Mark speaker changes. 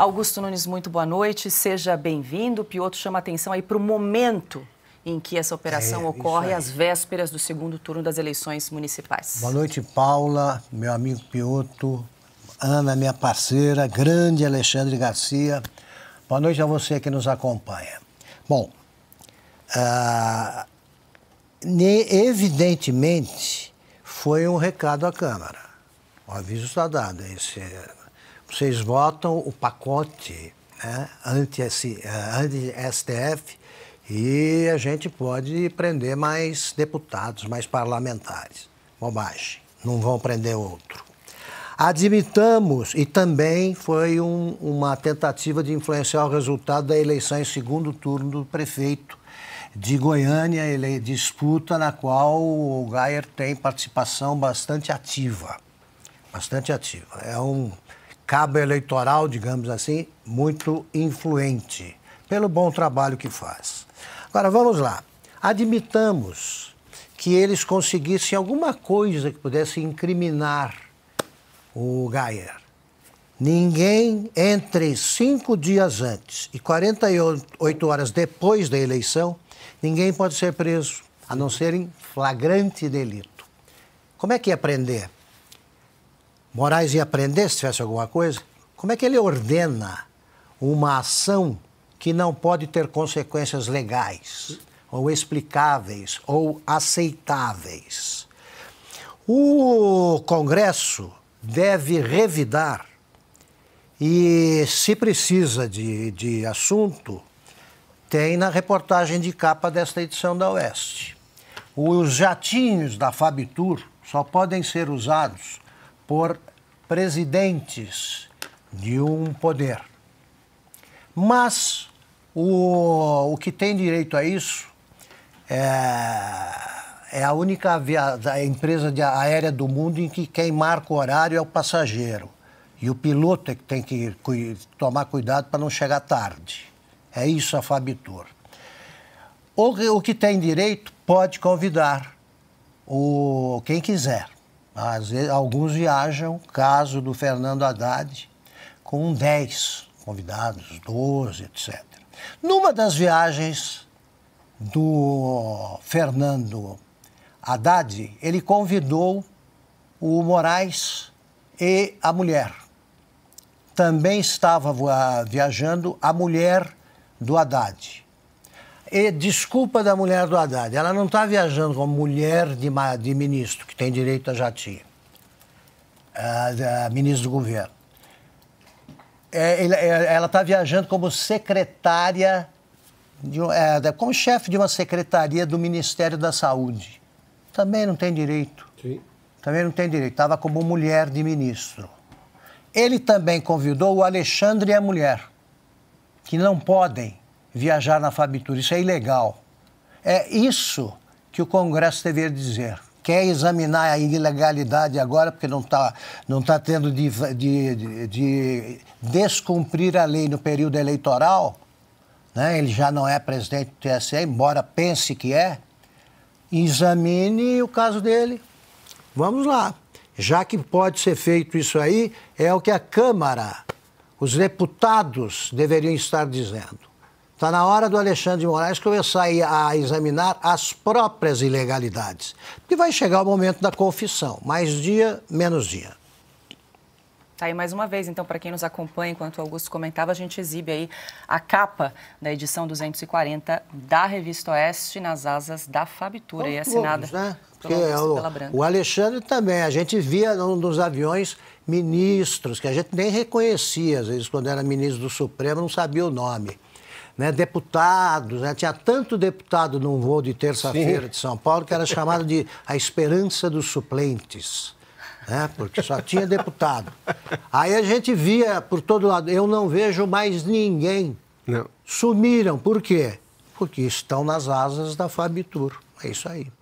Speaker 1: Augusto Nunes, muito boa noite, seja bem-vindo. Piotr chama atenção aí para o momento em que essa operação é, ocorre às vésperas do segundo turno das eleições municipais. Boa noite, Paula, meu amigo Piotr, Ana, minha parceira, grande Alexandre Garcia. Boa noite a você que nos acompanha. Bom, ah, evidentemente foi um recado à Câmara. O aviso está dado. Esse vocês votam o pacote né, anti-STF eh, e a gente pode prender mais deputados, mais parlamentares. Bobagem, não vão prender outro. Admitamos, e também foi um, uma tentativa de influenciar o resultado da eleição em segundo turno do prefeito de Goiânia, ele, disputa na qual o Gayer tem participação bastante ativa. Bastante ativa. É um cabo eleitoral, digamos assim, muito influente, pelo bom trabalho que faz. Agora, vamos lá. Admitamos que eles conseguissem alguma coisa que pudesse incriminar o Gayer. Ninguém entre cinco dias antes e 48 horas depois da eleição, ninguém pode ser preso, a não ser em flagrante delito. Como é que ia prender? Moraes ia aprender se tivesse alguma coisa? Como é que ele ordena uma ação que não pode ter consequências legais, ou explicáveis, ou aceitáveis? O Congresso deve revidar e, se precisa de, de assunto, tem na reportagem de capa desta edição da Oeste. Os jatinhos da Fabitur só podem ser usados por presidentes de um poder. Mas o, o que tem direito a isso é, é a única via, da empresa de aérea do mundo em que quem marca o horário é o passageiro. E o piloto é que tem que cu tomar cuidado para não chegar tarde. É isso a Fabitur. O, o que tem direito pode convidar o, quem quiser. Às vezes, alguns viajam, caso do Fernando Haddad, com 10 convidados, 12, etc. Numa das viagens do Fernando Haddad, ele convidou o Moraes e a mulher. Também estava viajando a mulher do Haddad. É desculpa da mulher do Haddad, ela não está viajando como mulher de, de, ministro, que tem direito a jatinho, a, ministro do governo. É, é, ela está viajando como secretária, de, é, como chefe de uma secretaria do Ministério da Saúde. Também não tem direito. Sim. Também não tem direito. Estava como mulher de ministro. Ele também convidou o Alexandre e a mulher, que não podem viajar na Fabitur. Isso é ilegal. É isso que o Congresso deveria dizer. Quer examinar a ilegalidade agora, porque não está não tá tendo de, de, de, de descumprir a lei no período eleitoral, né? ele já não é presidente do TSE, embora pense que é, examine o caso dele. Vamos lá. Já que pode ser feito isso aí, é o que a Câmara, os deputados deveriam estar dizendo. Está na hora do Alexandre de Moraes começar a examinar as próprias ilegalidades. Porque vai chegar o momento da confissão. Mais dia, menos dia. Tá aí mais uma vez, então, para quem nos acompanha, enquanto o Augusto comentava, a gente exibe aí a capa da edição 240 da Revista Oeste nas asas da Fabitura, Bom, e é assinada vamos, né? Porque é o, o Alexandre também, a gente via dos aviões ministros, que a gente nem reconhecia, às vezes, quando era ministro do Supremo, não sabia o nome né, deputados, né? tinha tanto deputado num voo de terça-feira de São Paulo que era chamado de a esperança dos suplentes, né? porque só tinha deputado. Aí a gente via por todo lado, eu não vejo mais ninguém. Não. Sumiram, por quê? Porque estão nas asas da Fabitur, é isso aí.